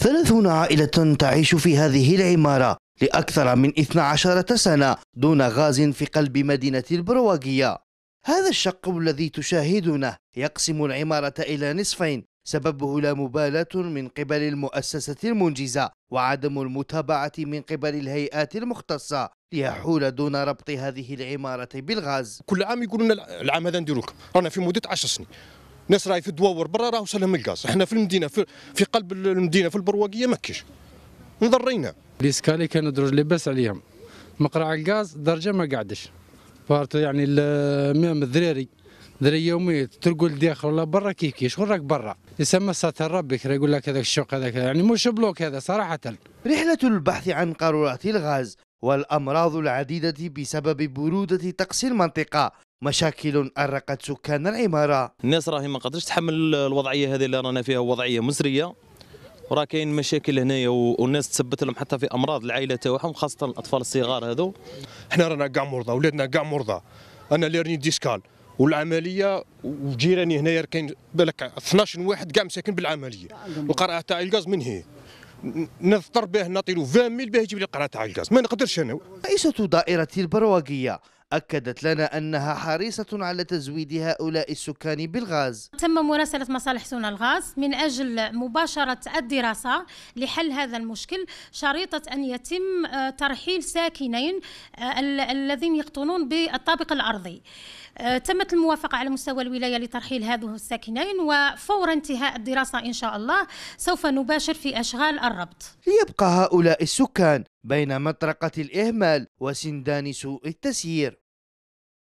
ثلاثون عائلة تعيش في هذه العمارة لأكثر من 12 سنة دون غاز في قلب مدينة البرواقية هذا الشق الذي تشاهدونه يقسم العمارة إلى نصفين سببه لا مبالاة من قبل المؤسسة المنجزة وعدم المتابعة من قبل الهيئات المختصة ليحول دون ربط هذه العمارة بالغاز كل عام يقولون العام هذا نديروك رانا في مدة 10 سنين ناس راهي في الدواور برا راه وصلهم الغاز احنا في المدينه في, في قلب المدينه في البرواقيه ما كاينش مضرينا الاسكالي كانوا دروج لباس عليهم مقرع الغاز درجه ما قعدش بارت يعني ميم الذراري دري يومي ترقل داخل ولا برا كيف كي شغل راك برا يسمى ساتر ربي يقول لك هذاك الشوق هذاك يعني مش بلوك هذا صراحه رحله البحث عن قارورات الغاز والامراض العديده بسبب بروده طقس المنطقه مشاكل أرقت سكان العمارة الناس راهي ما قدرتش تحمل الوضعية هذه اللي رانا فيها وضعية مزريه وراه كاين مشاكل هنايا والناس تثبت لهم حتى في امراض العائله تاعهم خاصه الاطفال الصغار هذو حنا رانا كاع مرضى ولادنا كاع مرضى انا اللي راني ديسكال والعمليه وجيراني هنايا كاين بالك 12 واحد كاع مساكن بالعمليه القرعه تاع الغاز من هي نضطر به نطيلو 20 ميل باه يجيب لي القرعه تاع الغاز ما نقدرش انا رئيسه دائره البرواقيه أكدت لنا أنها حريصة على تزويد هؤلاء السكان بالغاز تم مراسلة مصالح سونا الغاز من أجل مباشرة الدراسة لحل هذا المشكل شريطة أن يتم آه، ترحيل ساكنين آه، الذين يقطنون بالطابق الأرضي آه، تمت الموافقة على مستوى الولاية لترحيل هذه الساكنين وفور انتهاء الدراسة إن شاء الله سوف نباشر في أشغال الربط ليبقى هؤلاء السكان بين مطرقة الإهمال وسندان سوء التسيير